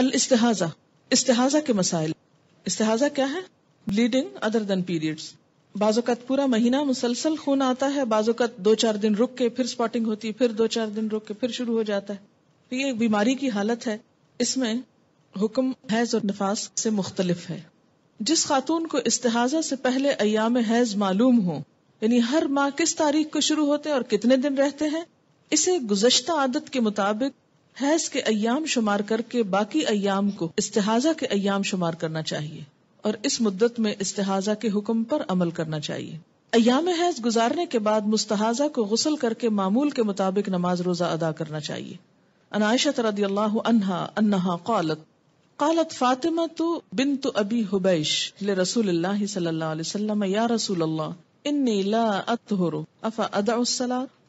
अल इस्तेहाजा के मसाइल इस्तेहाजा क्या है ब्लीडिंग अदर देन पीरियड्स बाजोकत पूरा महीना मुसलसल खून आता है बाजोकत दो चार दिन रुक के फिर स्पॉटिंग होती है फिर दो चार दिन रुक के फिर शुरू हो जाता है तो ये बीमारी की हालत है इसमें हुक्म हैज और नफाज से मुख्तलिफ है जिस खातून को इस्तेहाजा से पहले अयाम हैज मालूम हो यानी हर माह किस तारीख को शुरू होते हैं और कितने दिन रहते हैं इसे गुजश्ता आदत के मुताबिक हैज के अयाम शुमार करके बाकी अयाम को इस्तेहाजा के अयाम शुमार करना चाहिए और इस मुद्दत में इस्तेहाजा के हुक्म पर अमल करना चाहिए अयाम हैज गुजारने के बाद मुस्तहाजा को गुसल करके मामूल के मुताबिक नमाज रोजा अदा करना चाहिए अनायशत रदी अल्लाह अनहा फातिमा तो बिन तो अबी हुबैश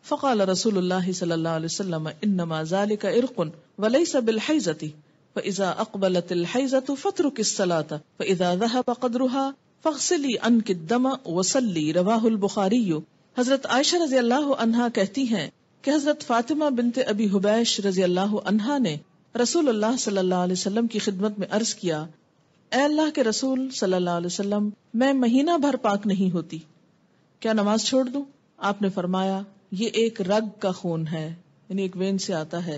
फ़क़ाल रसूल सल्लाम इन्नमा ज़ालिक इरकुन वलैस बिलहैज़ति फ़इज़ा अक़बलत अलहैज़तु फ़तरुक अस्सलात फ़इज़ा ज़हब क़दरुहा फ़ग़सिली अनकि दम वसल्ली रवाहुल बुखारी हज़रत आयशा रजी अल्लाह अनहा कहती हैं कि हज़रत फातिमा बिनते अबी हुबैश रजी अल्लाह अनहा ने रसूल अल्लाह सल्लल्लाहु अलैहि वसल्लम की खिदमत में अर्ज किया ए अल्लाह के रसूल सल्लल्लाहु अलैहि वसल्लम मैं महीना भर पाक नहीं होती क्या नमाज छोड़ दूं आपने फरमाया ये एक रग का खून है यानी एक वेन से आता है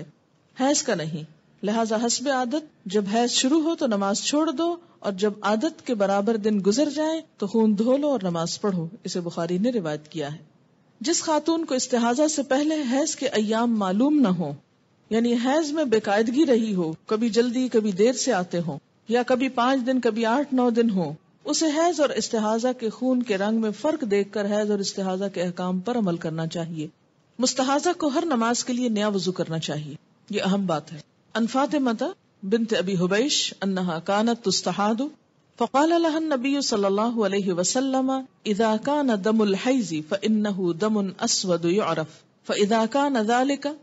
हैज का नहीं लिहाजा हसब आदत जब हैज शुरू हो तो नमाज छोड़ दो और जब आदत के बराबर दिन गुजर जाए तो खून धो लो और नमाज पढ़ो इसे बुखारी ने रिवायत किया है जिस खातून को इस्तेहाजा से पहले हैज के अयाम मालूम न हो यानी हैज में बेकायदगी रही हो कभी जल्दी कभी देर से आते हो या कभी पांच दिन कभी आठ नौ दिन हो उसे हैज और इस्तेहाजा के खून के रंग में फर्क देखकर हैज और इस्तेहाजा के अहकाम पर अमल करना चाहिए मुस्तहाजा को हर नमाज के लिए नया वजू करना चाहिए ये अहम बात है अनफात मता बिन अबी हुबैश अन्ना कानत तुस्तहादु फ़काल नबी सल्लल्लाहु अलैहि वसल्लम इदा कान दमुल हैजी फ़इन्नहु दमुन ذلك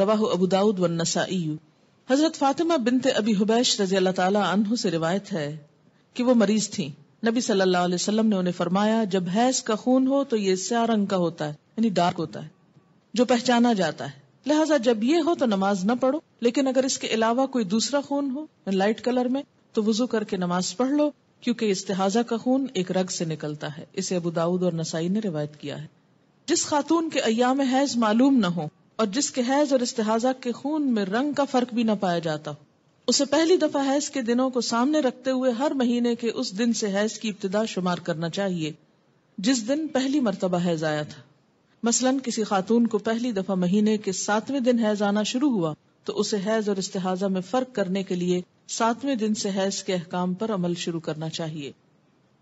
रवाह अबू दाऊद व नसाई हजरत फातिमा बिनते अबी हुबैश रजी अल्लाह ताला अनहु से रिवायत है कि वो मरीज थी नबी सल्लल्लाहु अलैहि वसल्लम ने उन्हें फरमाया जब हैज का खून हो तो ये स्या रंग का होता है यानी डार्क होता है जो पहचाना जाता है लिहाजा जब ये हो तो नमाज न पढ़ो लेकिन अगर इसके अलावा कोई दूसरा खून हो लाइट कलर में तो वजू करके नमाज पढ़ लो क्योंकि इस्तेहाजा का खून एक रग से निकलता है इसे अबू दाऊद और नसाई ने रिवायत किया है जिस खातून के अयाम हैज मालूम न हो और जिसके हैज और इस्तेहाजा के खून में रंग का फर्क भी ना पाया जाता उसे पहली दफा हैज के दिनों को सामने रखते हुए हर महीने के उस दिन से हैज की इब्तदा शुमार करना चाहिए जिस दिन पहली मरतबा हैज आया था मसलन किसी खातून को पहली दफा महीने के सातवें दिन हैज आना शुरू हुआ तो उसे हैज और इस्तेहाजा में फर्क करने के लिए सातवें दिन से हैज के अहकाम पर अमल शुरू करना चाहिए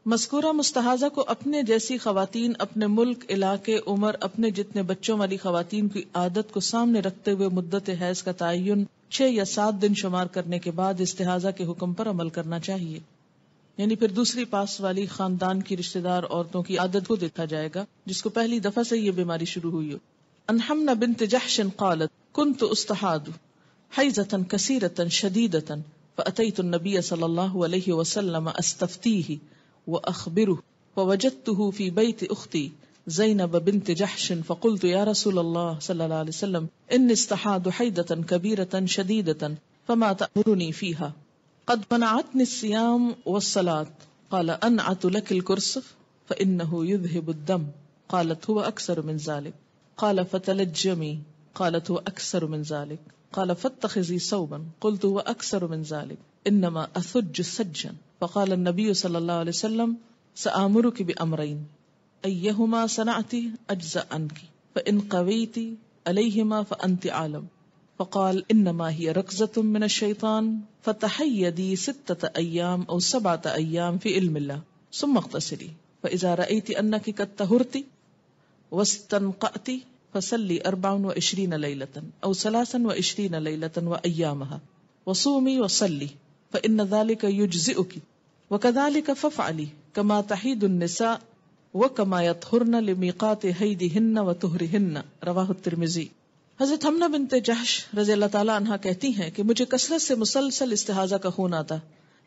मस्कूरा मुस्तहाजा को अपने जैसी खातन अपने मुल्क इलाके उमर अपने जितने बच्चों वाली खातन की आदत को सामने रखते हुए मुद्दत हैज का तयन छह या सात दिन शुमार करने के बाद इस तिहाजा के हुक्म पर अमल करना चाहिए यानी फिर दूसरी पास वाली खानदान की रिश्तेदार औरतों की आदत को देखा जाएगा जिसको पहली दफा से ये बीमारी शुरू हुई हो अनहमना बिन तजहशन कालत कुन तो उस्तहाद हईजतन कसीरतन शदीदतन फ़तई तो नबी सल्लल्लाहु अलैहि वसल्लम وأخبره ووجدته في بيت أختي زينب بنت جحش فقلت يا رسول الله صلى الله عليه وسلم إني استحاد حيدة كبيرة شديدة فما تأمرني فيها قد منعتني الصيام والصلاة قال أنعت لك الكرسف فإنه يذهب الدم قالت هو أكثر من ذلك قال فتلجمي قالت هو أكثر من ذلك قال فاتخذي صوبا قلت هو أكثر من ذلك إنما أثج سجا فقال النبي صلى الله عليه وسلم سآمرك بأمرين أيهما صنعت أجزأ عنك فإن قويت عليهما فأنت عالم فقال إنما هي ركزة من الشيطان فتحيدي ستة أيام أو سبعة أيام في علم الله ثم اغتسلي فإذا رأيت أنك قد طهرت واستنقأت فصلي أربع وعشرين ليلة أو ثلاثا وعشرين ليلة وأيامها وصومي وصلي فإن ذلك يجزئك वकदालिक फफअली कमा तहीदुन्निसा व कमा यतहुरन लिमीकात हैदिहिन्न व तुहरिहिन्न रवाह तिरमिजी हजरत हमना बिनते जहश रजी अल्लाह ताला अन्हा कहती हैं कि मुझे कसरत से मुसलसल इस्तेहाजा का खून आता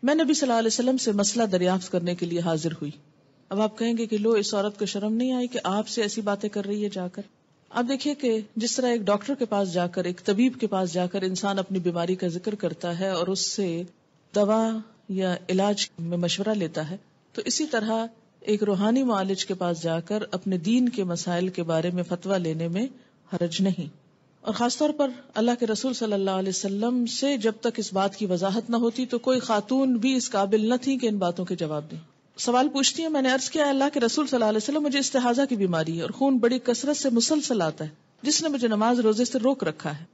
मैं नबी सल्लल्लाहु अलैहि वसल्लम से मसला दरियाफ्त करने के लिए हाजिर हुई अब आप कहेंगे कि लो इस औरत को शर्म नहीं आई कि आपसे ऐसी बातें कर रही है जाकर आप देखिए कि जिस तरह एक डॉक्टर के पास जाकर एक तबीब के पास जाकर इंसान अपनी बीमारी का जिक्र करता है और उससे दवा या इलाज में मशवरा लेता है तो इसी तरह एक रूहानी मालिज के पास जाकर अपने दीन के मसाइल के बारे में फतवा लेने में हरज नहीं और खासतौर पर अल्लाह के रसूल सल्लल्लाहु अलैहि वसल्लम से जब तक इस बात की वजाहत न होती तो कोई खातून भी इस काबिल न थी कि इन बातों के जवाब दें सवाल पूछती है मैंने अर्ज किया अल्लाह के रसूल सल्लल्लाहु अलैहि वसल्लम मुझे इस्तेहाजा की बीमारी है और खून बड़ी कसरत से मुसलसल आता है जिसने मुझे नमाज रोजे से रोक रखा है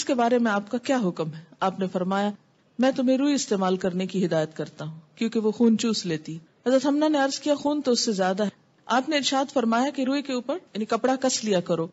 इसके बारे में आपका क्या हुक्म है आपने फरमाया मैं तुम्हें रुई इस्तेमाल करने की हिदायत करता हूँ क्योंकि वो खून चूस लेती हजरत हमना ने अर्ज किया खून तो उससे ज्यादा है आपने इर्शाद फरमाया कि रुई के ऊपर यानी कपड़ा कस लिया करो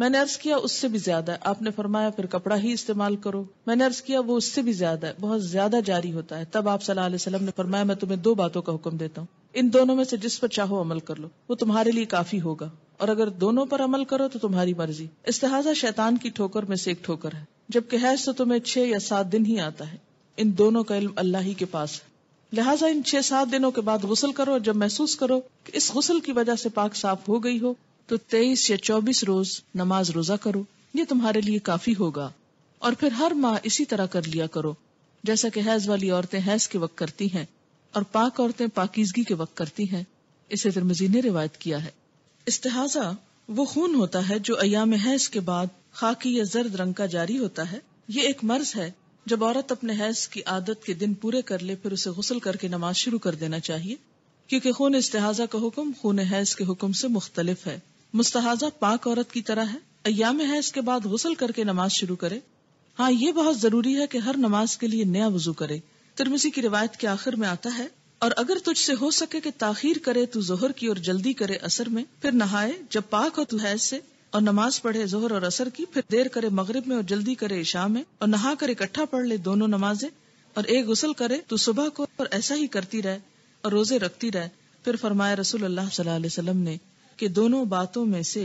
मैंने अर्ज किया उससे भी ज्यादा है आपने फरमाया फिर कपड़ा ही इस्तेमाल करो मैंने अर्ज किया वो उससे भी ज्यादा है बहुत ज्यादा जारी होता है तब आप सल्लल्लाहु अलैहि वसल्लम ने फरमाया मैं तुम्हें दो बातों का हुक्म देता हूँ इन दोनों में से जिस पर चाहो अमल कर लो वो तुम्हारे लिए काफी होगा और अगर दोनों पर अमल करो तो तुम्हारी मर्जी इस्तेहाजा शैतान की ठोकर में से एक ठोकर है जबकि हैज तो तुम्हें छह या सात दिन ही आता है इन दोनों का इल्म अल्लाह ही के पास है लिहाजा इन छह सात दिनों के बाद गुसल करो और जब महसूस करो कि इस गुसल की वजह से पाक साफ हो गई हो तो तेईस या चौबीस रोज नमाज रोजा करो ये तुम्हारे लिए काफी होगा और फिर हर माह इसी तरह कर लिया करो जैसा कि हैज वाली औरतें हैज के वक्त करती हैं और पाक औरतें पाकिजगी के वक्त करती हैं इसे तिरमिजी ने रिवायत किया है इस्तेहाजा वो खून होता है जो अयाम हैज के बाद खाकी या जर्द रंग का जारी होता है ये एक मर्ज है जब औरत अपने हैज की आदत के दिन पूरे कर ले फिर उसे गुसल करके नमाज शुरू कर देना चाहिए क्योंकि खून इस्तेहाजा का हुक्म खून हैज के हुक्म से मुख्तलिफ है मुस्तहाजा पाक औरत की तरह है अयाम हैज के बाद गुसल करके नमाज शुरू करे हाँ ये बहुत जरूरी है कि हर नमाज के लिए नया वजू करे तिरमिसी की रिवायत के आखिर में आता है और अगर तुझसे हो सके कि ताखिर करे तो जोहर की और जल्दी करे असर में फिर नहाए जब पाक हो तू हैज से और नमाज पढ़े जोहर और असर की फिर देर करे मगरिब में और जल्दी करे ईशा में और नहा कर इकट्ठा पढ़ ले दोनों नमाजें और एक गुसल करे तो सुबह को और ऐसा ही करती रहे और रोजे रखती रहे फिर फरमाया रसूल अल्लाह सल्लाम ने कि दोनों बातों में से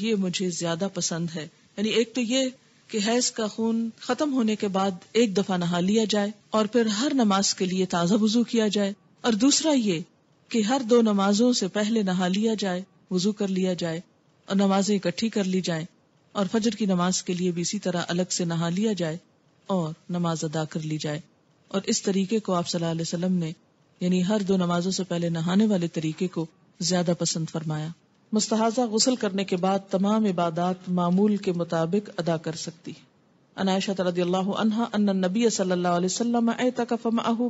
ये मुझे ज्यादा पसंद है यानी एक तो ये कि हैज का खून खत्म होने के बाद एक दफा नहा लिया जाए और फिर हर नमाज के लिए ताजा वजू किया जाए और दूसरा ये कि हर दो नमाजों से पहले नहा लिया जाए वजू कर लिया जाए और नमाजें इकट्ठी कर ली जाए और फजर की नमाज के लिए भी इसी तरह अलग से नहा लिया जाए और नमाज अदा कर ली जाए और इस तरीके को आप सल्लल्लाहु अलैहि वसल्लम ने यानी हर दो नमाजों से पहले नहाने वाले तरीके को ज्यादा पसंद फरमाया मुस्तहाजा गसल करने के बाद तमाम इबादत मामूल के मुताबिक अदा कर सकती है अनायशा रदील्ला नबी सल्लल्लाहु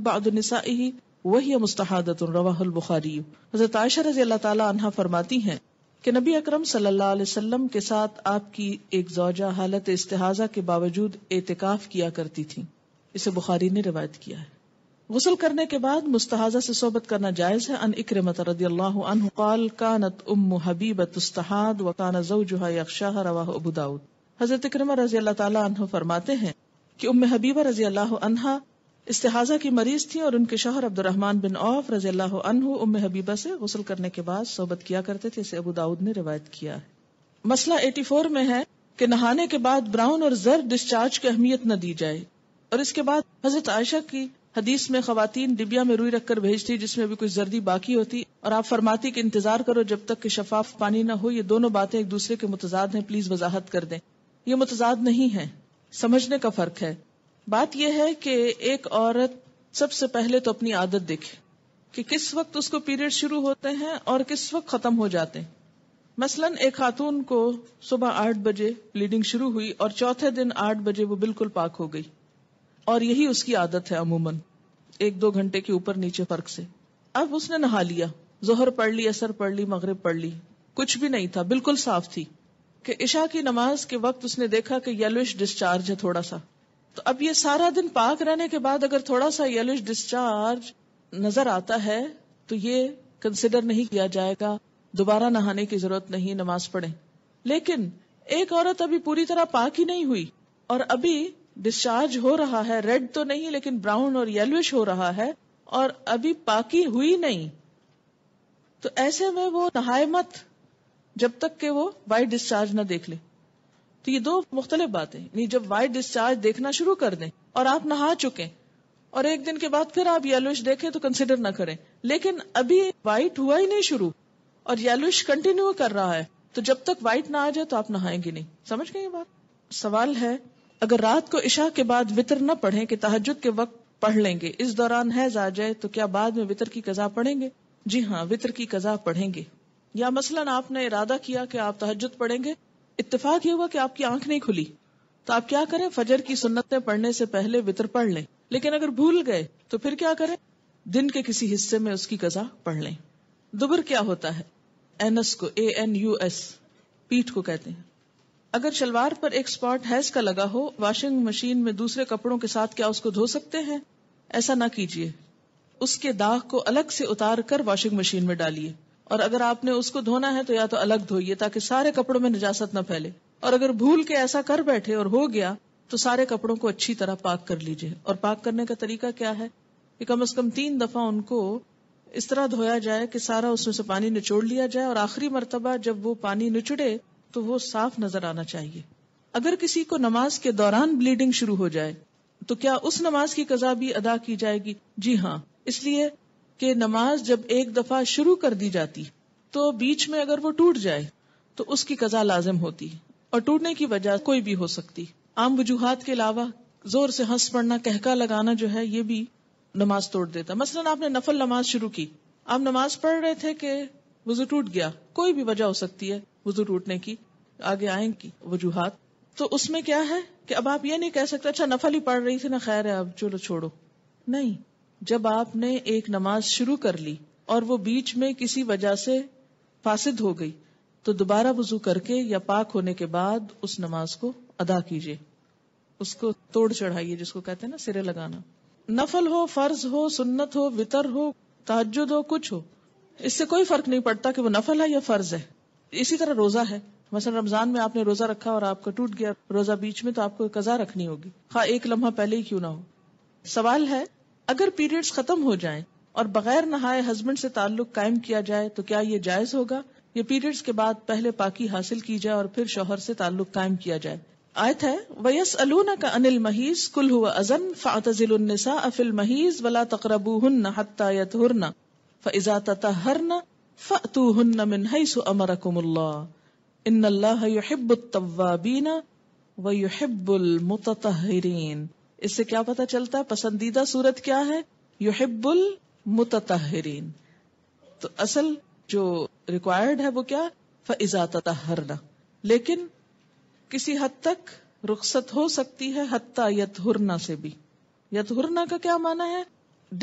वही मुस्तहादत रवाहुल बुखारी हजरत आयशा रजी अल्लाह ताला फरमाती है कि नबी अकरम सल्लल्लाहु अलैहि वसल्लम के साथ आपकी एक जौजा हालत इस्तेहाजा के बावजूद एतिकाफ किया करती थी इसे बुखारी ने रिवायत किया है गुसल करने के बाद मुस्तहाजा से सोबत करना जायज है अन इक्रमत रदी अल्लाह कौल कानत उम्म हबीब तुस्तहाद व काना जौजुहा यकशाह रवाह अबू दाऊद हजरत इक्रमा रजी अल्लाह ताला फरमाते हैं कि उम्म हबीबा रजी अल्लाह अनहा इस्तेहाजा की मरीज थी और उनके शोहर अब्दुलरहमान बिन औफ रजी अल्लाह अनहु हबीबा से गुसल करने के बाद सोबत किया करते थे इसे अबू दाऊद ने रिवायत किया है मसला एटी फोर में है कि नहाने के बाद ब्राउन और जर डिस्चार्ज की अहमियत न दी जाए और इसके बाद हजरत आयशा की हदीस में खातन डिबिया में रुई रखकर भेजती जिसमें भी कुछ जर्दी बाकी होती और आप फरमाती कि इंतजार करो जब तक की शफाफ पानी न हो ये दोनों बातें एक दूसरे के मुतजाद है प्लीज वजाहत कर दे ये मुतजाद नहीं है समझने का फर्क है बात यह है कि एक औरत सबसे पहले तो अपनी आदत देखे कि किस वक्त उसको पीरियड शुरू होते हैं और किस वक्त खत्म हो जाते हैं मसलन एक खातून को सुबह आठ बजे ब्लीडिंग शुरू हुई और चौथे दिन आठ बजे वो बिल्कुल पाक हो गई और यही उसकी आदत है अमूमन एक दो घंटे के ऊपर नीचे फर्क से अब उसने नहा लिया जोहर पढ़ ली असर पढ़ ली मगरब पढ़ ली कुछ भी नहीं था बिल्कुल साफ थी कि ईशा की नमाज के वक्त उसने देखा कि येलोइश डिस्चार्ज है थोड़ा सा तो अब ये सारा दिन पाक रहने के बाद अगर थोड़ा सा येलिश डिस्चार्ज नजर आता है तो ये कंसिडर नहीं किया जाएगा दोबारा नहाने की जरूरत नहीं नमाज पढ़े लेकिन एक औरत अभी पूरी तरह पाक ही नहीं हुई और अभी डिस्चार्ज हो रहा है रेड तो नहीं लेकिन ब्राउन और येलोश हो रहा है और अभी पाकी हुई नहीं तो ऐसे में वो नहाए मत जब तक के वो वाइट डिस्चार्ज ना देख ले तो ये दो मुख्तलिफ बातें जब वाइट डिस्चार्ज देखना शुरू कर दें और आप नहा चुके और एक दिन के बाद फिर आप येलोइश देखें तो कंसिडर ना करें लेकिन अभी वाइट हुआ ही नहीं शुरू और येलोइश कंटिन्यू कर रहा है तो जब तक वाइट ना आ जाए तो आप नहाएंगे नहीं समझ गए ये बात सवाल है अगर रात को इशा के बाद वितर न पढ़े कि तहजद के वक्त पढ़ लेंगे इस दौरान हैज आ जाए तो क्या बाद में वितर की कजा पढ़ेंगे जी हाँ वितर की कजा पढ़ेंगे या मसलन आपने इरादा किया कि आप तहजद पढ़ेंगे इतफाक ये हुआ कि आपकी आंख नहीं खुली तो आप क्या करें फजर की सुन्नतें पढ़ने से पहले वितर पढ़ लें लेकिन अगर भूल गए तो फिर क्या करें दिन के किसी हिस्से में उसकी कजा पढ़ लें दुबर क्या होता है एनएस को ए एन यू एस पीठ को कहते हैं अगर शलवार पर एक स्पॉट हैज का लगा हो वॉशिंग मशीन में दूसरे कपड़ों के साथ क्या उसको धो सकते हैं ऐसा ना कीजिए उसके दाग को अलग से उतार कर वॉशिंग मशीन में डालिए और अगर आपने उसको धोना है तो या तो अलग धोइए ताकि सारे कपड़ों में निजात न फैले और अगर भूल के ऐसा कर बैठे और हो गया तो सारे कपड़ों को अच्छी तरह पाक कर लीजिए और पाक करने का तरीका क्या है कि कम से कम तीन दफा उनको इस तरह धोया जाए कि सारा उसमें से पानी निचोड़ लिया जाए और आखिरी मरतबा जब वो पानी निचुड़े तो वो साफ नजर आना चाहिए अगर किसी को नमाज के दौरान ब्लीडिंग शुरू हो जाए तो क्या उस नमाज की कजा भी अदा की जाएगी जी हाँ इसलिए कि नमाज जब एक दफा शुरू कर दी जाती तो बीच में अगर वो टूट जाए तो उसकी कजा लाजिम होती और टूटने की वजह कोई भी हो सकती आम वजूहत के अलावा जोर से हंस पड़ना कहका लगाना जो है ये भी नमाज तोड़ देता मसलन आपने नफल नमाज शुरू की आप नमाज पढ़ रहे थे कि वजू टूट गया कोई भी वजह हो सकती है वजू टूटने की आगे की वजूहत तो उसमें क्या है कि अब आप ये नहीं कह सकते अच्छा नफल ही पढ़ रही थी ना खैर है अब चलो छोड़ो नहीं जब आपने एक नमाज शुरू कर ली और वो बीच में किसी वजह से फासिद हो गई तो दोबारा वजू करके या पाक होने के बाद उस नमाज को अदा कीजिए उसको तोड़ चढ़ाइए जिसको कहते हैं ना सिरे लगाना नफल हो फर्ज हो सुन्नत हो वितर हो ताजुद हो कुछ हो इससे कोई फर्क नहीं पड़ता कि वो नफल है या फर्ज है इसी तरह रोजा है मसलन रमजान में आपने रोजा रखा और आपका टूट गया रोजा बीच में तो आपको कजा रखनी होगी हाँ एक लम्हा पहले ही क्यों ना हो सवाल है अगर पीरियड्स खत्म हो जाएं और बगैर नहाए हस्बैंड से ताल्लुक कायम किया जाए तो क्या ये जायज होगा ये पीरियड्स के बाद पहले पाकी हासिल की जाए और फिर शोहर से ताल्लुक कायम किया जाए आयत है वयस अलूना का अनिल महीज कुल हुआ अजन फातजिलसा अफिल महीज वला तकरबू हन्न हत्यात हरना फजा तहरना फतू हन्न मिन हईसु अमरकुमुल्ला इन अल्लाह युहिब्बुत तव्वाबीना व युहिब्बुल मुततहरीन इससे क्या पता चलता है पसंदीदा सूरत क्या है युहिबुल मुतरीन तो असल जो रिक्वायर्ड है वो क्या फजात हरना लेकिन किसी हद तक रुखसत हो सकती है हत्ता यतहुरना से भी यतहुरना का क्या माना है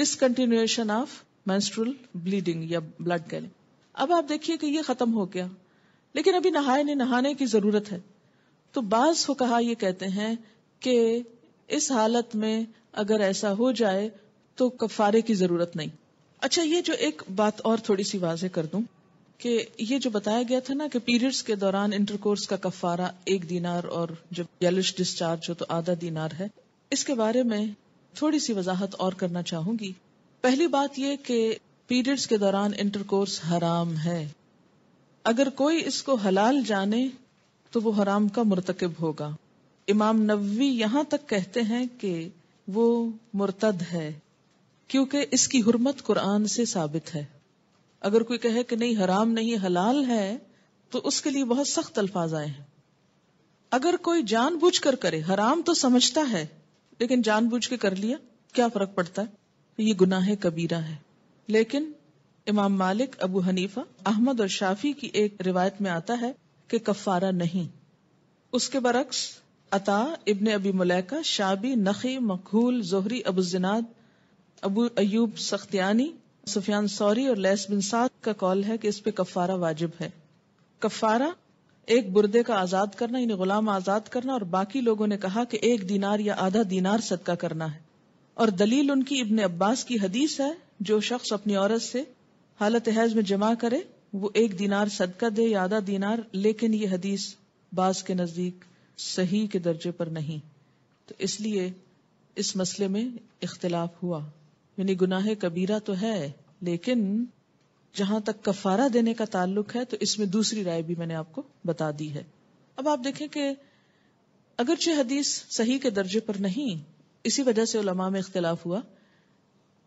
डिसकंटिन्यूएशन ऑफ मैंस्ट्रल ब्लीडिंग या ब्लड कह अब आप देखिए कि ये खत्म हो गया लेकिन अभी नहाए नहीं नहाने की जरूरत है तो बाज हो कहा ये कहते हैं कि इस हालत में अगर ऐसा हो जाए तो कफारे की जरूरत नहीं अच्छा ये जो एक बात और थोड़ी सी वाजे कर दूं कि ये जो बताया गया था ना कि पीरियड्स के दौरान इंटरकोर्स का कफारा एक दिनार और जब यलिश डिस्चार्ज हो तो आधा दिनार है इसके बारे में थोड़ी सी वजाहत और करना चाहूंगी पहली बात ये कि पीरियड्स के दौरान इंटरकोर्स हराम है अगर कोई इसको हलाल जाने तो वो हराम का मुरतकब होगा इमाम नबी यहां तक कहते हैं कि वो मुर्तद है क्योंकि इसकी हुरमत कुरान से साबित है अगर कोई कहे कि नहीं हराम नहीं हलाल है तो उसके लिए बहुत सख्त अल्फाज आए हैं अगर कोई जानबूझ कर करे हराम तो समझता है लेकिन जान बुझ के कर लिया क्या फर्क पड़ता है ये गुनाह कबीरा है लेकिन इमाम मालिक अबू हनीफा अहमद और शाफी की एक रिवायत में आता है कि कफारा नहीं उसके बरक्स अता इबन अबी मुलैका शाबी नखी मखूल जोहरी अबू जिनाद अबू अयूब सख्तियानी सुफियान सौरी और लैस बिन साद का कौल है कि इस पे कफारा वाजिब है कफारा एक बुरदे का आजाद करना इन्हें गुलाम आजाद करना और बाकी लोगों ने कहा कि एक दीनार या आधा दीनार सदका करना है और दलील उनकी इबन अब्बास की हदीस है जो शख्स अपनी औरत से हालत हैज में जमा करे वो एक दीनार सदका दे या आधा दीनार लेकिन ये हदीस बास के नजदीक सही के दर्जे पर नहीं तो इसलिए इस मसले में इख्तलाफ हुआ यानी गुनाह कबीरा तो है लेकिन जहां तक कफारा देने का ताल्लुक है तो इसमें दूसरी राय भी मैंने आपको बता दी है अब आप देखें कि अगरचे हदीस सही के दर्जे पर नहीं इसी वजह से उलमा में इख्तलाफ हुआ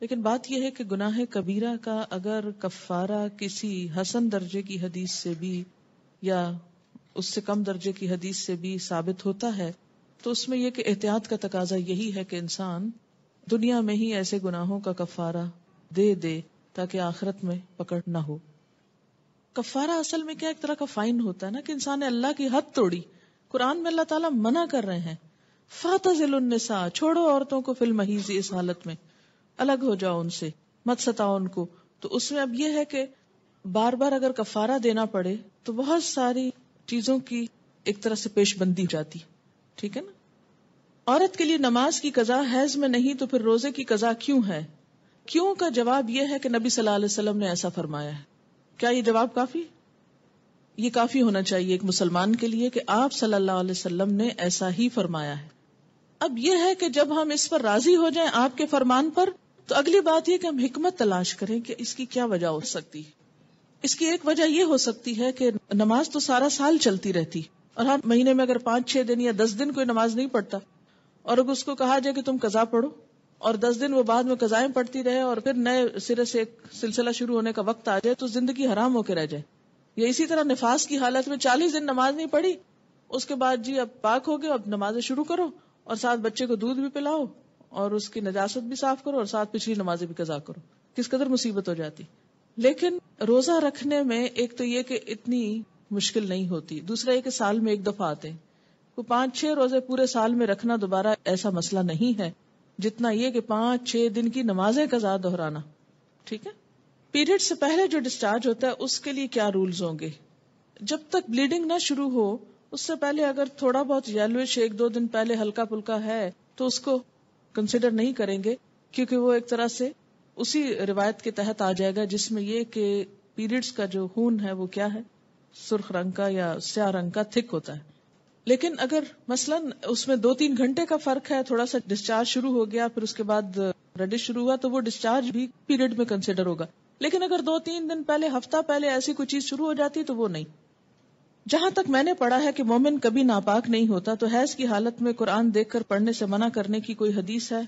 लेकिन बात यह है कि गुनाह कबीरा का अगर कफारा किसी हसन दर्जे की हदीस से भी या उससे कम दर्जे की हदीस से भी साबित होता है तो उसमें यह कि एहतियात का तकाजा यही है कि इंसान दुनिया में ही ऐसे गुनाहों का कफारा दे दे ताकि आखिरत में पकड़ ना हो कफारा असल में क्या एक तरह का फाइन होता है ना कि इंसान ने अल्लाह की हद तोड़ी कुरान में अल्लाह ताला मना कर रहे हैं फातजिल फातजिलसा छोड़ो औरतों को फिल्म इस हालत में अलग हो जाओ उनसे मत सताओ उनको तो उसमें अब यह है कि बार बार अगर कफारा देना पड़े तो बहुत सारी चीजों की एक तरह से बंदी हो जाती ठीक है ना औरत के लिए नमाज की कजा हैज में नहीं तो फिर रोजे की कजा क्यों है क्यों का जवाब यह है कि नबी सल्लल्लाहु अलैहि वसल्लम ने ऐसा फरमाया है क्या ये जवाब काफी ये काफी होना चाहिए एक मुसलमान के लिए कि आप सल्लल्लाहु अलैहि वसल्लम ने ऐसा ही फरमाया है अब यह है कि जब हम इस पर राजी हो जाएं आपके फरमान पर तो अगली बात यह कि हम हिकमत तलाश करें कि इसकी क्या वजह हो सकती है इसकी एक वजह यह हो सकती है कि नमाज तो सारा साल चलती रहती और हर हाँ, महीने में अगर पांच छह दिन या दस दिन कोई नमाज नहीं पढ़ता और अगर उसको कहा जाए कि तुम कजा पढ़ो और दस दिन वो बाद में कजाएं पढ़ती रहे और फिर नए सिरे से एक सिलसिला शुरू होने का वक्त आ जाए तो जिंदगी हराम होकर रह जाए या इसी तरह निफास की हालत में चालीस दिन नमाज नहीं पढ़ी उसके बाद जी अब पाक हो गए अब नमाजें शुरू करो और साथ बच्चे को दूध भी पिलाओ और उसकी नजासत भी साफ करो और साथ पिछली नमाजें भी कजा करो किस कदर मुसीबत हो जाती लेकिन रोजा रखने में एक तो ये कि इतनी मुश्किल नहीं होती दूसरा ये कि साल में एक दफा आते हैं तो पांच छह रोजे पूरे साल में रखना दोबारा ऐसा मसला नहीं है जितना ये कि पांच छह दिन की नमाजें कजा दोहराना ठीक है पीरियड से पहले जो डिस्चार्ज होता है उसके लिए क्या रूल्स होंगे जब तक ब्लीडिंग ना शुरू हो उससे पहले अगर थोड़ा बहुत येलोश एक दो दिन पहले हल्का फुल्का है तो उसको कंसिडर नहीं करेंगे क्योंकि वो एक तरह से उसी रिवायत के तहत आ जाएगा जिसमें ये कि पीरियड्स का जो खून है वो क्या है सुर्ख रंग का या स्या रंग का थिक होता है लेकिन अगर मसलन उसमें दो तीन घंटे का फर्क है थोड़ा सा डिस्चार्ज शुरू हो गया फिर उसके बाद रेडिश शुरू हुआ तो वो डिस्चार्ज भी पीरियड में कंसिडर होगा लेकिन अगर दो तीन दिन पहले हफ्ता पहले ऐसी कोई चीज शुरू हो जाती तो वो नहीं जहां तक मैंने पढ़ा है कि मोमिन कभी नापाक नहीं होता तो हैज की हालत में कुरान देखकर पढ़ने से मना करने की कोई हदीस है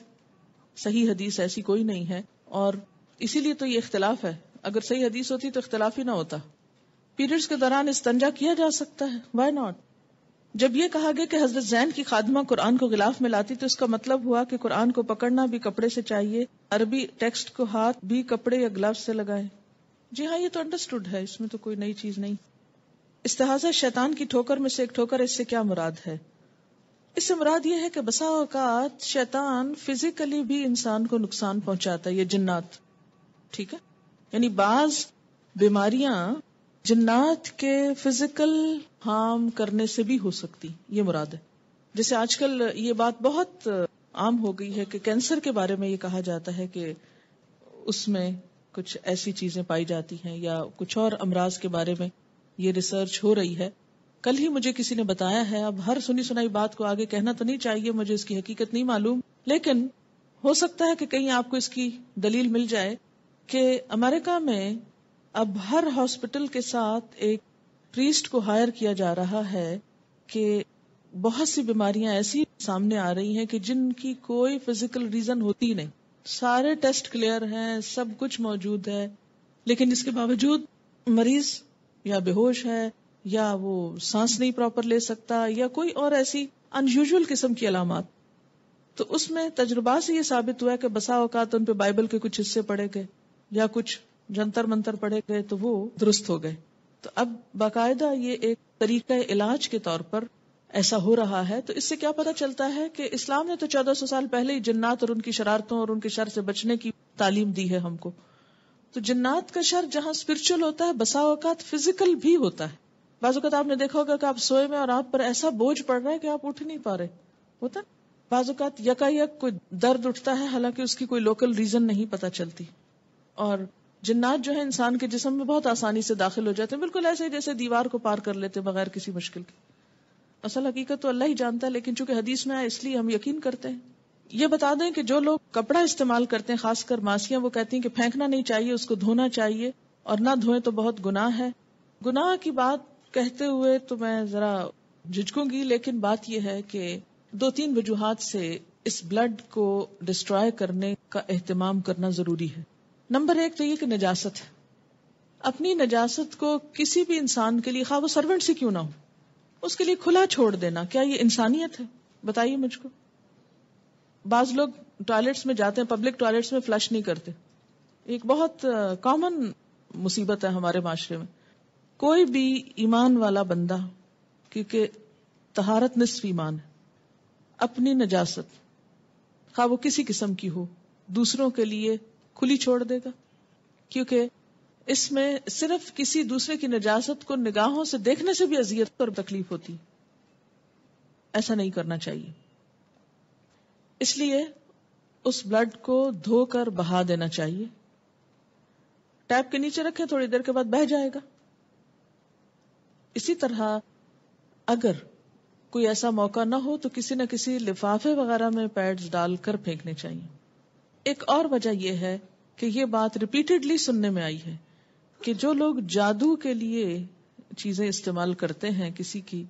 सही हदीस ऐसी कोई नहीं है और इसीलिए तो ये इख्तलाफ है अगर सही हदीस होती तो इख्तलाफ ही ना होता पीरियड्स के दौरान इस्तंजा किया जा सकता है वाई नॉट जब ये कहा गया कि हजरत जैन की खादमा कुरान को गिलाफ में लाती तो इसका मतलब हुआ कि कुरान को पकड़ना भी कपड़े से चाहिए अरबी टेक्स्ट को हाथ भी कपड़े या ग्लव से लगाए जी हाँ ये तो अंडरस्टूड है इसमें तो कोई नई चीज नहीं इस्तेहाजा शैतान की ठोकर में से एक ठोकर इससे क्या मुराद है इससे मुराद ये है कि बसा औकात शैतान फिजिकली भी इंसान को नुकसान पहुंचाता है ये जिन्नात ठीक है यानी बाज बीमारियां जिन्नात के फिजिकल हार्म करने से भी हो सकती ये मुराद है जैसे आजकल ये बात बहुत आम हो गई है कि कैंसर के बारे में ये कहा जाता है कि उसमें कुछ ऐसी चीजें पाई जाती हैं या कुछ और अमराज के बारे में ये रिसर्च हो रही है कल ही मुझे किसी ने बताया है अब हर सुनी सुनाई बात को आगे कहना तो नहीं चाहिए मुझे इसकी हकीकत नहीं मालूम लेकिन हो सकता है कि कहीं आपको इसकी दलील मिल जाए कि अमेरिका में अब हर हॉस्पिटल के साथ एक प्रीस्ट को हायर किया जा रहा है कि बहुत सी बीमारियां ऐसी सामने आ रही हैं कि जिनकी कोई फिजिकल रीजन होती नहीं सारे टेस्ट क्लियर हैं सब कुछ मौजूद है लेकिन इसके बावजूद मरीज या बेहोश है या वो सांस नहीं प्रॉपर ले सकता या कोई और ऐसी अनयूजल किस्म की अलामत तो उसमें तजुर्बा से ये साबित हुआ कि बसा अवकात उनपे बाइबल के कुछ हिस्से पढ़े गए या कुछ जंतर मंतर पढ़े गए तो वो दुरुस्त हो गए तो अब बाकायदा ये एक तरीका इलाज के तौर पर ऐसा हो रहा है तो इससे क्या पता चलता है कि इस्लाम ने तो चौदह सौ साल पहले ही जन्नात और उनकी शरारतों और उनके शर से बचने की तालीम दी है हमको तो जन्नात का शर जहां स्पिरिचुअल होता है बसा अवकात फिजिकल भी होता है बाजुकत आपने देखा होगा कि आप सोए में और आप पर ऐसा बोझ पड़ रहा है कि आप उठ नहीं पा रहे होता बाजुकात यकायक कोई दर्द उठता है हालांकि उसकी कोई लोकल रीजन नहीं पता चलती और जिन्नात जो है इंसान के जिसम में बहुत आसानी से दाखिल हो जाते हैं बिल्कुल ऐसे जैसे दीवार को पार कर लेते बगैर किसी मुश्किल के असल हकीकत तो अल्लाह ही जानता है लेकिन चूंकि हदीस में आया इसलिए हम यकीन करते हैं ये बता दें कि जो लोग कपड़ा इस्तेमाल करते हैं खासकर मासियां वो कहती हैं कि फेंकना नहीं चाहिए उसको धोना चाहिए और ना धोए तो बहुत गुनाह है गुनाह की बात कहते हुए तो मैं जरा झिझकूंगी लेकिन बात यह है कि दो तीन वजूहत से इस ब्लड को डिस्ट्रॉय करने का एहतमाम करना जरूरी है नंबर एक तो ये कि नजासत है अपनी नजासत को किसी भी इंसान के लिए खा वो सर्वेंट से क्यों ना हो उसके लिए खुला छोड़ देना क्या ये इंसानियत है बताइए मुझको बाज लोग टॉयलेट्स में जाते हैं पब्लिक टॉयलेट्स में फ्लश नहीं करते एक बहुत कॉमन मुसीबत है हमारे माशरे में कोई भी ईमान वाला बंदा क्योंकि तहारत निसफ ईमान है अपनी नजासत खा वो किसी किस्म की हो दूसरों के लिए खुली छोड़ देगा क्योंकि इसमें सिर्फ किसी दूसरे की नजासत को निगाहों से देखने से भी अजियत और तकलीफ होती ऐसा नहीं करना चाहिए इसलिए उस ब्लड को धोकर बहा देना चाहिए टैप के नीचे रखें थोड़ी देर के बाद बह जाएगा इसी तरह अगर कोई ऐसा मौका ना हो तो किसी न किसी लिफाफे वगैरह में पैड्स डालकर फेंकने चाहिए एक और वजह यह है कि ये बात रिपीटेडली सुनने में आई है कि जो लोग जादू के लिए चीजें इस्तेमाल करते हैं किसी की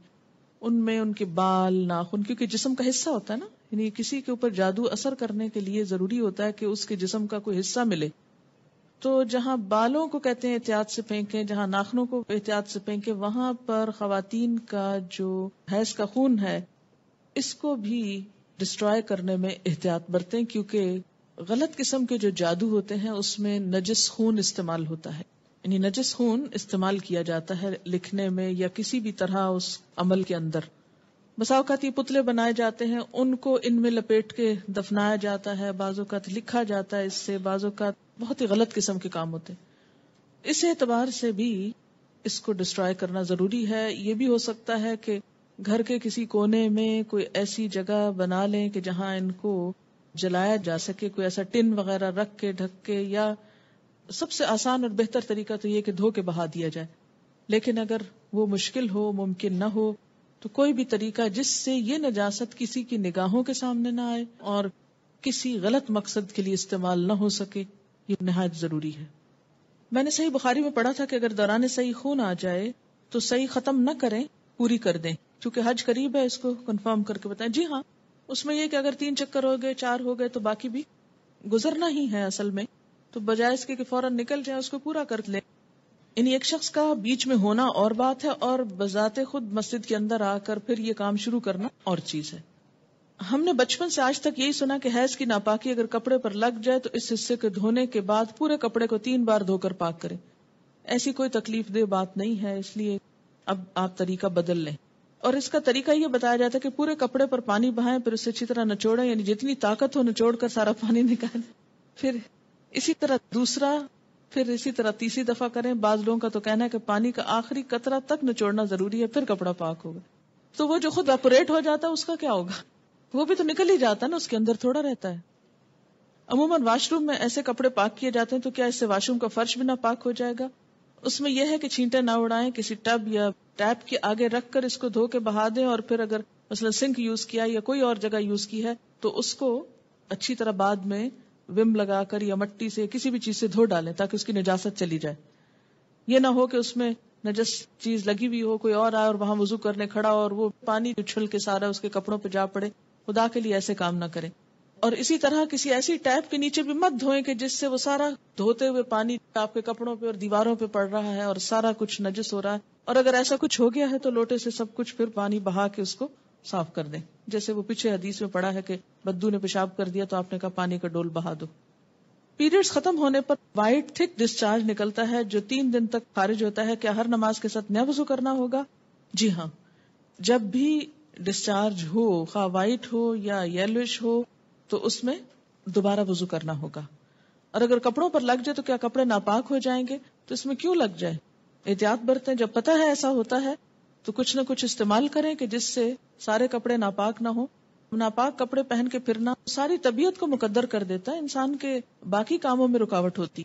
उनमें उनके बाल नाखून क्योंकि जिसम का हिस्सा होता है ना यानी किसी के ऊपर जादू असर करने के लिए जरूरी होता है कि उसके जिसम का कोई हिस्सा मिले तो जहाँ बालों को कहते हैं एहतियात से फेंके जहाँ नाखनों को एहतियात से फेंके वहां पर खातन का जो भैंस का खून है इसको भी डिस्ट्रॉय करने में एहतियात बरते क्योंकि गलत किस्म के जो जादू होते हैं उसमें नजस खून इस्तेमाल होता है यानी नजस खून इस्तेमाल किया जाता है लिखने में या किसी भी तरह उस अमल के अंदर बसाओकात ये पुतले बनाए जाते हैं उनको इनमें लपेट के दफनाया जाता है बाजोकात लिखा जाता है इससे बाजोकात बहुत ही गलत किस्म के काम होते इस एतबार से भी इसको डिस्ट्रॉय करना जरूरी है ये भी हो सकता है कि घर के किसी कोने में कोई ऐसी जगह बना लें कि जहां इनको जलाया जा सके कोई ऐसा टिन वगैरह रख के ढक के या सबसे आसान और बेहतर तरीका तो ये कि धो के बहा दिया जाए लेकिन अगर वो मुश्किल हो मुमकिन ना हो तो कोई भी तरीका जिससे ये नजासत किसी की निगाहों के सामने ना आए और किसी गलत मकसद के लिए इस्तेमाल ना हो सके ये नहायत जरूरी है मैंने सही बुखारी में पढ़ा था कि अगर दौरान सही खून आ जाए तो सही खत्म न करें पूरी कर दें क्योंकि हज करीब है इसको कंफर्म करके बताएं जी हाँ उसमें यह कि अगर तीन चक्कर हो गए चार हो गए तो बाकी भी गुजरना ही है असल में तो बजाय इसके कि फौरन निकल जाए उसको पूरा कर लें यानी एक शख्स का बीच में होना और बात है और बजाते खुद मस्जिद के अंदर आकर फिर ये काम शुरू करना और चीज है हमने बचपन से आज तक यही सुना कि हैज की नापाकी अगर कपड़े पर लग जाए तो इस हिस्से के धोने के बाद पूरे कपड़े को तीन बार धोकर पाक करें ऐसी कोई तकलीफ दे बात नहीं है इसलिए अब आप तरीका बदल लें और इसका तरीका ये बताया जाता है कि पूरे कपड़े पर पानी बहाएं फिर उसे अच्छी तरह नचोड़े यानी जितनी ताकत हो नचोड़ कर सारा पानी निकाले फिर इसी तरह दूसरा फिर इसी तरह तीसरी दफा करें बाज लोगों का तो कहना है कि पानी का आखिरी कतरा तक निचोड़ना जरूरी है फिर कपड़ा पाक होगा तो वो जो खुद ऑपरेट हो जाता है उसका क्या होगा वो भी तो निकल ही जाता है ना उसके अंदर थोड़ा रहता है अमूमन वाशरूम में ऐसे कपड़े पाक किए जाते हैं तो क्या इससे वाशरूम का फर्श भी ना पाक हो जाएगा उसमें यह है कि छींटे ना उड़ाएं किसी टब या टैप के आगे रखकर इसको धो के बहा दें और फिर अगर मसलन सिंक यूज किया या कोई और जगह यूज की है तो उसको अच्छी तरह बाद में विम लगाकर या मट्टी से किसी भी चीज से धो डालें ताकि उसकी निजात चली जाए ये ना हो कि उसमें नजस चीज लगी हुई हो कोई और आए और वहां वजू करने खड़ा और वो पानी उछल के सारा उसके कपड़ों पर जा पड़े खुदा के लिए ऐसे काम ना करें और इसी तरह किसी ऐसी टैप के नीचे भी मत धोएं कि जिससे वो सारा धोते हुए पानी आपके कपड़ों पे और दीवारों पे पड़ रहा है और सारा कुछ नजस हो रहा है और अगर ऐसा कुछ हो गया है तो लोटे से सब कुछ फिर पानी बहा के उसको साफ कर दें जैसे वो पीछे हदीस में पड़ा है कि बद्दू ने पेशाब कर दिया तो आपने कहा पानी का डोल बहा दो पीरियड्स खत्म होने पर वाइट थिक डिस्चार्ज निकलता है जो तीन दिन तक खारिज होता है क्या हर नमाज के साथ नया वजू करना होगा जी हाँ जब भी डिस्चार्ज हो खा वाइट हो या येलोइश हो तो उसमें दोबारा वजू करना होगा और अगर कपड़ों पर लग जाए तो क्या कपड़े नापाक हो जाएंगे तो इसमें क्यों लग जाए एहतियात बरतें जब पता है ऐसा होता है तो कुछ ना कुछ इस्तेमाल करें कि जिससे सारे कपड़े नापाक ना हो नापाक कपड़े पहन के फिरना सारी तबीयत को मुकद्दर कर देता है इंसान के बाकी कामों में रुकावट होती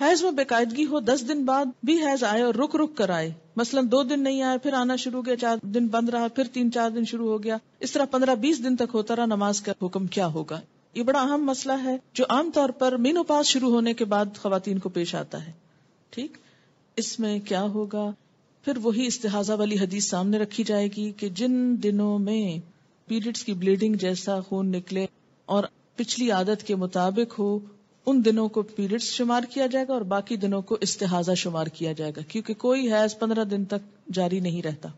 हैज में बेकायदगी हो दस दिन बाद भी हैज आए और रुक रुक कर आए मसलन दो दिन नहीं आए फिर आना शुरू हो गया चार दिन बंद रहा फिर तीन चार दिन शुरू हो गया इस तरह पंद्रह बीस दिन तक होता रहा नमाज का हुक्म क्या होगा ये बड़ा अहम मसला है जो आमतौर पर मीनोपास शुरू होने के बाद खातन को पेश आता है ठीक इसमें क्या होगा फिर वही इस्तेहाजा वाली हदीस सामने रखी जाएगी कि जिन दिनों में पीरियड्स की ब्लीडिंग जैसा खून निकले और पिछली आदत के मुताबिक हो उन दिनों को पीरियड्स शुमार किया जाएगा और बाकी दिनों को इस्तेहाजा शुमार किया जाएगा क्योंकि कोई हैज पंद्रह दिन तक जारी नहीं रहता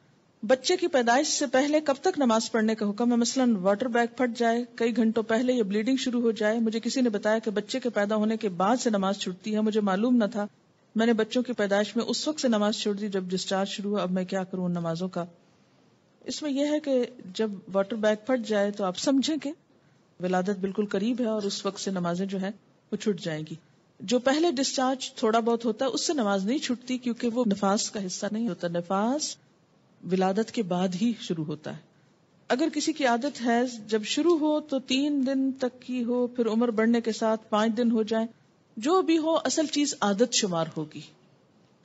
बच्चे की पैदाइश से पहले कब तक नमाज पढ़ने का हुक्म है मसलन वाटर बैग फट जाए कई घंटों पहले ये ब्लीडिंग शुरू हो जाए मुझे किसी ने बताया कि बच्चे के पैदा होने के बाद से नमाज छूटती है मुझे मालूम न था मैंने बच्चों की पैदाइश में उस वक्त से नमाज छोड़ दी जब डिस्चार्ज शुरू हुआ अब मैं क्या करूं उन नमाजों का इसमें यह है कि जब वाटर बैग फट जाए तो आप समझें कि विलादत बिल्कुल करीब है और उस वक्त से नमाजें जो है वो छूट जाएंगी जो पहले डिस्चार्ज थोड़ा बहुत होता है उससे नमाज नहीं छूटती क्योंकि वो नफास का हिस्सा नहीं होता नफास विलादत के बाद ही शुरू होता है अगर किसी की आदत है जब शुरू हो तो तीन दिन तक की हो फिर उम्र बढ़ने के साथ पांच दिन हो जाए जो भी हो असल चीज आदत शुमार होगी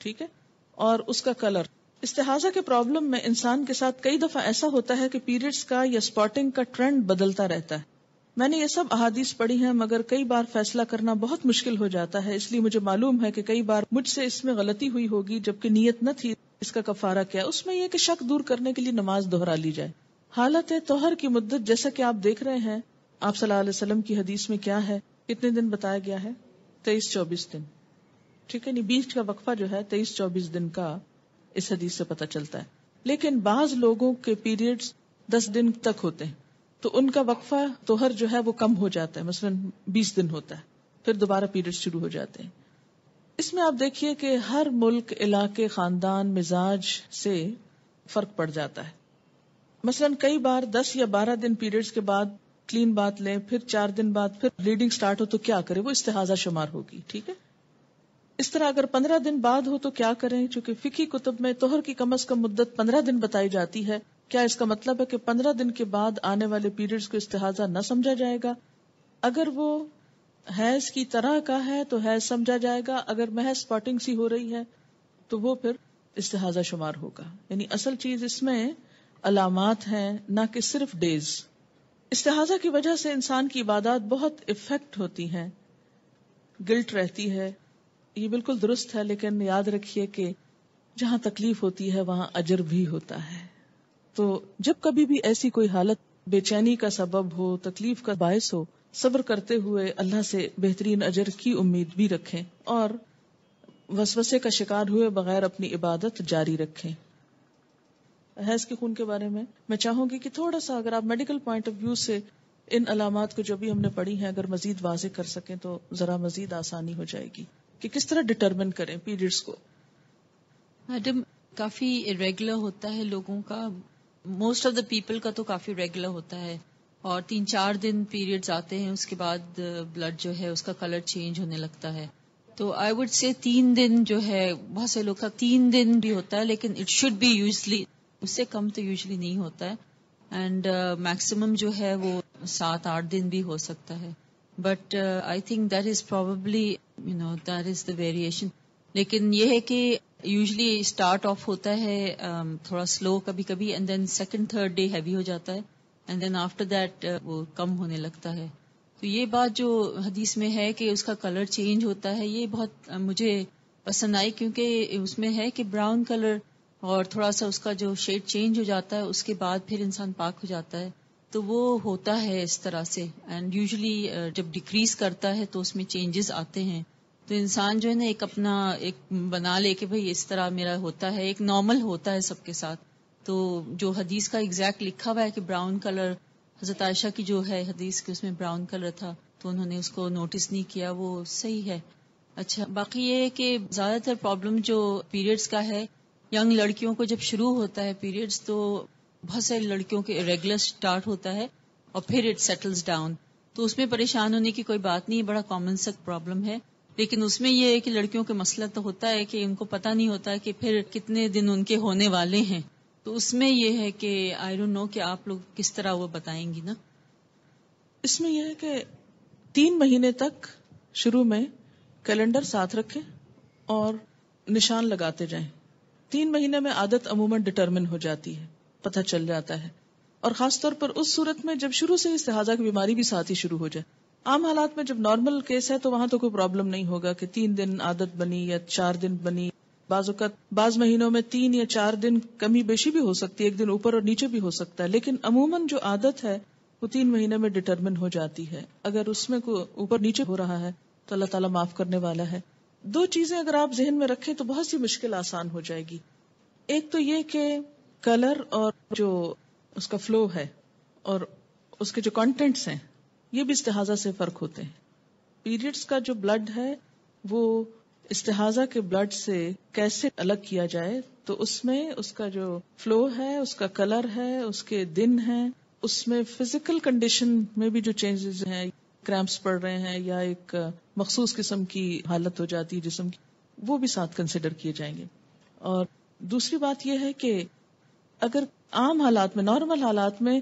ठीक है और उसका कलर इस्तेहाजा के प्रॉब्लम में इंसान के साथ कई दफा ऐसा होता है कि पीरियड्स का या स्पॉटिंग का ट्रेंड बदलता रहता है मैंने ये सब अहादीस पढ़ी हैं मगर कई बार फैसला करना बहुत मुश्किल हो जाता है इसलिए मुझे मालूम है कि कई बार मुझसे इसमें गलती हुई होगी जबकि नीयत न थी इसका कफारा क्या उसमें यह कि शक दूर करने के लिए नमाज दोहरा ली जाए हालत है तोहर की मुद्दत जैसा की आप देख रहे हैं आप सल्लल्लाहु की हदीस में क्या है कितने दिन बताया गया है तेईस चौबीस दिन ठीक है बीच का वक्फा जो है तेईस चौबीस दिन का इस हदीस से पता चलता है लेकिन बाज लोगों के पीरियड्स दस दिन तक होते हैं तो उनका वक्फा तोहर जो है वो कम हो जाता है मसलन बीस दिन होता है फिर दोबारा पीरियड शुरू हो जाते हैं इसमें आप देखिए कि हर मुल्क इलाके खानदान मिजाज से फर्क पड़ जाता है मसलन कई बार दस या बारह दिन पीरियड्स के बाद क्लीन बात लें फिर चार दिन बाद फिर ब्लीडिंग स्टार्ट हो तो क्या करें वो इस्तेहाजा शुमार होगी ठीक है इस तरह अगर पंद्रह दिन बाद हो तो क्या करें चूंकि फिकी कुतुब में तोहर की कम अज कम मुद्दत पंद्रह दिन बताई जाती है क्या इसका मतलब है कि पंद्रह दिन के बाद आने वाले पीरियड्स को इस्तेहाजा न समझा जाएगा अगर वो हैज की तरह का है तो हैज समझा जाएगा अगर महज स्पॉटिंग सी हो रही है तो वो फिर इस्तेहाजा शुमार होगा यानी असल चीज इसमें अलामत है ना कि सिर्फ डेज इस्तेहाजा की वजह से इंसान की इबादत बहुत इफेक्ट होती हैं गिल्ट रहती है ये बिल्कुल दुरुस्त है लेकिन याद रखिए कि जहां तकलीफ होती है वहां अजर भी होता है तो जब कभी भी ऐसी कोई हालत बेचैनी का सबब हो तकलीफ का बायस हो सब्र करते हुए अल्लाह से बेहतरीन अजर की उम्मीद भी रखें और वसवसे का शिकार हुए बगैर अपनी इबादत जारी रखें हैज के खून के बारे में मैं चाहूंगी की थोड़ा सा अगर आप मेडिकल पॉइंट ऑफ व्यू से इन अलामत को जो भी हमने पढ़ी है अगर मजीद वाजे कर सकें तो जरा मजीद आसानी हो जाएगी कि किस तरह डिटर्मिन करें पीरियड्स को मैडम काफी इरेगुलर होता है लोगों का मोस्ट ऑफ द पीपल का तो काफी रेगुलर होता है और तीन चार दिन पीरियड्स आते हैं उसके बाद ब्लड जो है उसका कलर चेंज होने लगता है तो आई वुड से तीन दिन जो है बहुत से लोग का तीन दिन भी होता है लेकिन इट शुड बी यूजली उससे कम तो यूजली नहीं होता है एंड मैक्सिमम uh, जो है वो सात आठ दिन भी हो सकता है but I think that is probably you know that is the variation लेकिन ये है कि यूजली स्टार्ट ऑफ होता है um, थोड़ा स्लो कभी कभी and then second third day heavy हो जाता है एंड देन आफ्टर दैट वो कम होने लगता है तो ये बात जो हदीस में है कि उसका कलर चेंज होता है ये बहुत uh, मुझे पसंद आई क्योंकि उसमें है कि ब्राउन कलर और थोड़ा सा उसका जो शेड चेंज हो जाता है उसके बाद फिर इंसान पाक हो जाता है तो वो होता है इस तरह से एंड यूजली uh, जब डिक्रीज करता है तो उसमें चेंजेस आते हैं तो इंसान जो है ना एक अपना एक बना ले कि भाई इस तरह मेरा होता है एक नॉर्मल होता है सबके साथ तो जो हदीस का एग्जैक्ट लिखा हुआ है कि ब्राउन कलर हजरत आयशा की जो है हदीस की उसमें ब्राउन कलर था तो उन्होंने उसको नोटिस नहीं किया वो सही है अच्छा बाकी ये है कि ज्यादातर प्रॉब्लम जो पीरियड्स का है यंग लड़कियों को जब शुरू होता है पीरियड्स तो बहुत सारी लड़कियों के रेगुलर स्टार्ट होता है और फिर इट सेटल्स डाउन तो उसमें परेशान होने की कोई बात नहीं है बड़ा कॉमन सा प्रॉब्लम है लेकिन उसमें यह है कि लड़कियों का मसला तो होता है कि उनको पता नहीं होता कि फिर कितने दिन उनके होने वाले हैं तो उसमें यह है कि आई डोंट नो कि आप लोग किस तरह वो बताएंगी ना इसमें यह है कि तीन महीने तक शुरू में कैलेंडर साथ रखें और निशान लगाते जाएं तीन महीने में आदत अमूमन डिटरमिन हो जाती है पता चल जाता है और खासतौर पर उस सूरत में जब शुरू से इस लिहाजा की बीमारी भी साथ ही शुरू हो जाए आम हालात में जब नॉर्मल केस है तो वहां तो कोई प्रॉब्लम नहीं होगा कि तीन दिन आदत बनी या चार दिन बनी बाजुकत बाज महीनों में तीन या चार दिन कमी बेशी भी हो सकती है एक दिन ऊपर और नीचे भी हो सकता है लेकिन अमूमन जो आदत है वो तीन महीने में डिटर्मिन हो जाती है अगर उसमें को ऊपर नीचे हो रहा है तो अल्लाह ताला माफ करने वाला है दो चीजें अगर आप जहन में रखें तो बहुत सी मुश्किल आसान हो जाएगी एक तो ये कि कलर और जो उसका फ्लो है और उसके जो कंटेंट्स हैं ये भी इस्तेहाजा से फर्क होते हैं पीरियड्स का जो ब्लड है वो इस्तेहाजा के ब्लड से कैसे अलग किया जाए तो उसमें उसका जो फ्लो है उसका कलर है उसके दिन है उसमें फिजिकल कंडीशन में भी जो चेंजेस है क्रैम्प्स पड़ रहे हैं या एक मखसूस किस्म की हालत हो जाती है जिसम की वो भी साथ कंसिडर किए जाएंगे और दूसरी बात यह है कि अगर आम हालात में नॉर्मल हालात में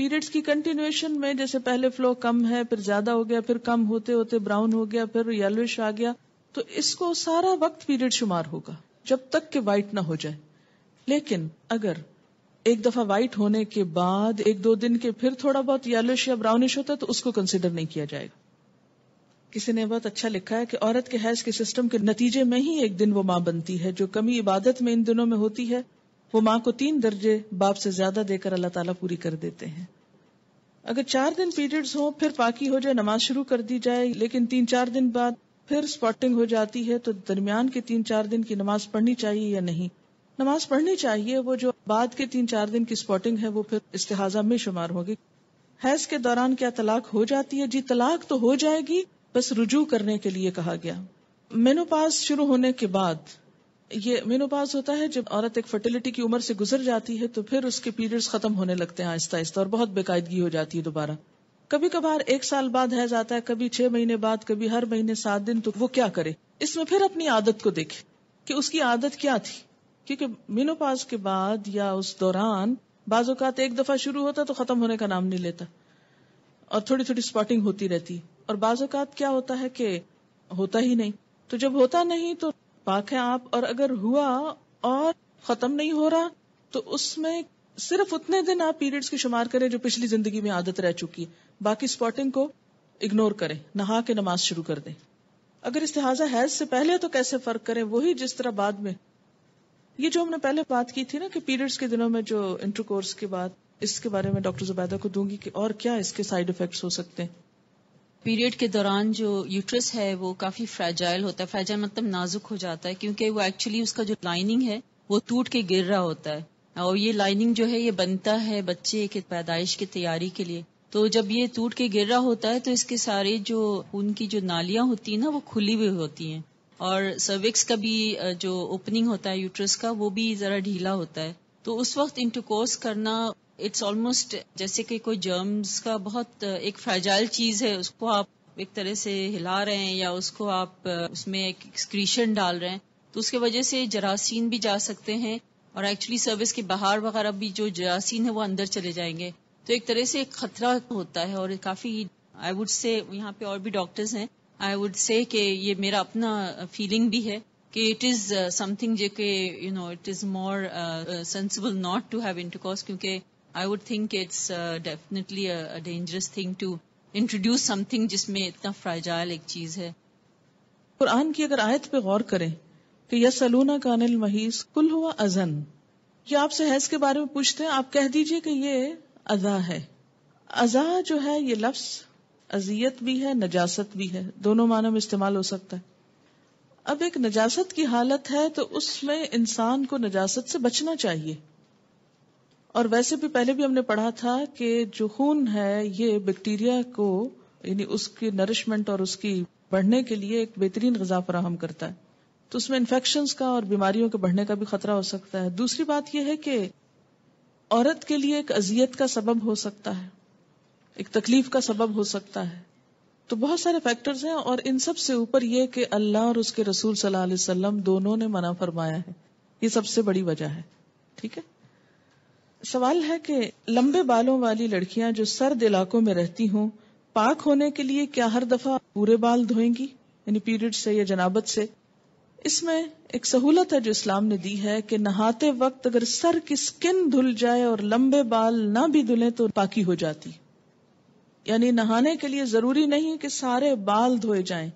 पीरियड्स की कंटिन्यूएशन में जैसे पहले फ्लो कम है फिर ज्यादा हो गया फिर कम होते होते ब्राउन हो गया फिर येलोइश आ गया तो इसको सारा वक्त पीरियड शुमार होगा जब तक कि वाइट ना हो जाए लेकिन अगर एक दफा व्हाइट होने के बाद एक दो दिन के फिर थोड़ा बहुत येलोश या ब्राउनिश होता है तो उसको कंसिडर नहीं किया जाएगा किसी ने बहुत अच्छा लिखा है कि औरत के हैज के सिस्टम के नतीजे में ही एक दिन वो माँ बनती है जो कमी इबादत में इन दिनों में होती है वो माँ को तीन दर्जे बाप से ज्यादा देकर अल्लाह ताला पूरी कर देते हैं अगर चार दिन पीरियड्स हो फिर पाकी हो जाए नमाज शुरू कर दी जाए लेकिन तीन चार दिन बाद फिर स्पॉटिंग हो जाती है तो दरमियान के तीन चार दिन की नमाज पढ़नी चाहिए या नहीं नमाज पढ़नी चाहिए वो जो बाद के तीन चार दिन की स्पॉटिंग है वो फिर इस्तेहाजा में शुमार होगी हैज के दौरान क्या तलाक हो जाती है जी तलाक तो हो जाएगी बस रुजू करने के लिए कहा गया मेनोपाज शुरू होने के बाद ये मेनोपाज होता है जब औरत एक फर्टिलिटी की उम्र से गुजर जाती है तो फिर उसके पीरियड्स खत्म होने लगते हैं आहिस्ता आहिस्ता और बहुत बेकायदगी हो जाती है दोबारा कभी कभार एक साल बाद हैज आता है कभी छह महीने बाद कभी हर महीने सात दिन तो वो क्या करे इसमें फिर अपनी आदत को देखे कि उसकी आदत क्या थी क्योंकि मीनोपाज के बाद या उस दौरान बाजात एक दफा शुरू होता तो खत्म होने का नाम नहीं लेता और थोड़ी थोड़ी स्पॉटिंग होती रहती और बाजात क्या होता है कि होता ही नहीं तो जब होता नहीं तो पाक है आप और अगर हुआ और खत्म नहीं हो रहा तो उसमें सिर्फ उतने दिन आप पीरियड्स की शुमार करें जो पिछली जिंदगी में आदत रह चुकी है बाकी स्पॉटिंग को इग्नोर करें नहा के नमाज शुरू कर दें अगर इस लिहाजा हैज से पहले तो कैसे फर्क करें वही जिस तरह बाद में ये जो हमने पहले बात की थी ना कि पीरियड्स के दिनों में जो इंटरकोर्स के बाद इसके बारे में डॉक्टर जुबैदा को दूंगी कि और क्या इसके साइड इफेक्ट्स हो सकते हैं पीरियड के दौरान जो यूट्रस है वो काफी फ्रेजाइल होता है फ्रेजाइल मतलब नाजुक हो जाता है क्योंकि वो एक्चुअली उसका जो लाइनिंग है वो टूट के गिर रहा होता है और ये लाइनिंग जो है ये बनता है बच्चे के पैदाइश की तैयारी के लिए तो जब ये टूट के गिर रहा होता है तो इसके सारे जो उनकी जो नालियां होती है ना वो खुली हुई होती हैं और सर्विक्स का भी जो ओपनिंग होता है यूट्रस का वो भी ज़रा ढीला होता है तो उस वक्त इंटरकोर्स करना इट्स ऑलमोस्ट जैसे कि कोई जर्म्स का बहुत एक फ्रेजाइल चीज़ है उसको आप एक तरह से हिला रहे हैं या उसको आप उसमें एक एक्सक्रीशन डाल रहे हैं तो उसके वजह से जरासीन भी जा सकते हैं और एक्चुअली सर्विस के बाहर वगैरह भी जो जरासीन है वो अंदर चले जाएंगे तो एक तरह से एक खतरा होता है और काफ़ी आई वुड से यहाँ पे और भी डॉक्टर्स हैं आई वुड से कि ये मेरा अपना फीलिंग भी है कि इट इज समथिंग जे के you know it is more sensible not to have intercourse क्योंकि I would think it's definitely a dangerous thing to introduce something जिसमें इतना फ्राजाइल एक चीज है कुरान की अगर आयत पे गौर करें कि यसलूना कानिल महीस कुल हुआ अजन ये आपसे हैज के बारे में पूछते हैं आप कह दीजिए कि ये अजा है अजा जो है ये लफ्ज अजियत भी है नजासत भी है दोनों मानों में इस्तेमाल हो सकता है अब एक नजासत की हालत है तो उसमें इंसान को नजासत से बचना चाहिए और वैसे भी पहले भी हमने पढ़ा था कि जो खून है ये बैक्टीरिया को यानी उसकी नरिशमेंट और उसकी बढ़ने के लिए एक बेहतरीन गजा फराहम करता है तो उसमें इन्फेक्शन का और बीमारियों के बढ़ने का भी खतरा हो सकता है दूसरी बात यह है कि औरत के लिए एक अजियत का सबब हो सकता है एक तकलीफ का सबब हो सकता है तो बहुत सारे फैक्टर्स हैं और इन सब से ऊपर ये कि अल्लाह और उसके रसूल सल्लल्लाहु अलैहि वसल्लम दोनों ने मना फरमाया है ये सबसे बड़ी वजह है ठीक है सवाल है कि लंबे बालों वाली लड़कियां जो सर्द इलाकों में रहती हों पाक होने के लिए क्या हर दफा पूरे बाल धोएंगी यानी पीरियड से या जनाबत से इसमें एक सहूलत है जो इस्लाम ने दी है कि नहाते वक्त अगर सर की स्किन धुल जाए और लंबे बाल ना भी धुले तो पाकी हो जाती यानी नहाने के लिए जरूरी नहीं कि सारे बाल धोए जाएं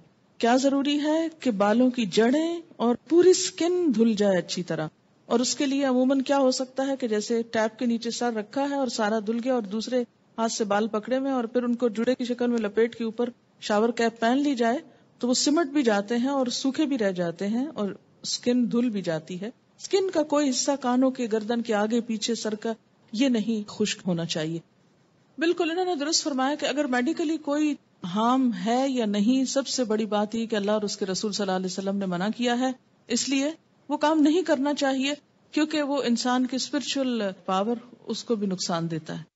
क्या जरूरी है कि बालों की जड़ें और पूरी स्किन धुल जाए अच्छी तरह और उसके लिए अमूमन क्या हो सकता है कि जैसे टैप के नीचे सर रखा है और सारा धुल गया और दूसरे हाथ से बाल पकड़े में और फिर उनको जुड़े की शक्ल में लपेट के ऊपर शावर कैप पहन ली जाए तो वो सिमट भी जाते हैं और सूखे भी रह जाते हैं और स्किन धुल भी जाती है स्किन का कोई हिस्सा कानों के गर्दन के आगे पीछे सर का ये नहीं खुश्क होना चाहिए बिल्कुल इन्होंने दुरुस्त फरमाया कि अगर मेडिकली कोई हार्म है या नहीं सबसे बड़ी बात यह कि अल्लाह और उसके रसूल सल्लल्लाहु अलैहि वसल्लम ने मना किया है इसलिए वो काम नहीं करना चाहिए क्योंकि वो इंसान की स्पिरिचुअल पावर उसको भी नुकसान देता है